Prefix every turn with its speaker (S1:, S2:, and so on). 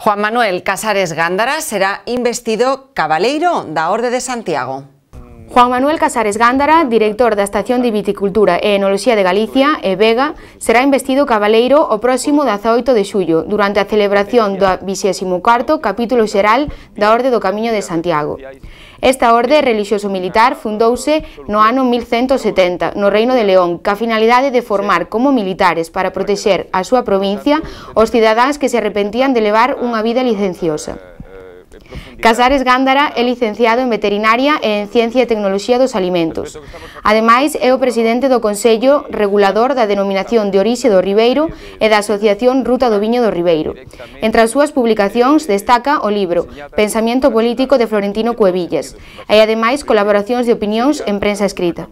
S1: Juan Manuel Casares Gándara será investido cabaleiro da Orde de Santiago.
S2: Juan Manuel Casares Gándara, director da Estación de Viticultura e Enoloxía de Galicia e Vega, será investido cabaleiro o próximo 18 de xullo, durante a celebración do 24º capítulo xeral da Orde do Camiño de Santiago. Esta orde relixioso-militar fundouse no ano 1170 no Reino de León ca finalidade de formar como militares para protexer a súa provincia os cidadáns que se arrepentían de levar unha vida licenciosa. Casares Gándara é licenciado en Veterinaria e en Ciencia e Tecnoloxía dos Alimentos. Ademais, é o presidente do Consello Regulador da Denominación de Orixe do Ribeiro e da Asociación Ruta do Viño do Ribeiro. Entre as súas publicacións destaca o libro Pensamento Político de Florentino Cuevillas e, ademais, colaboracións de opinións en prensa escrita.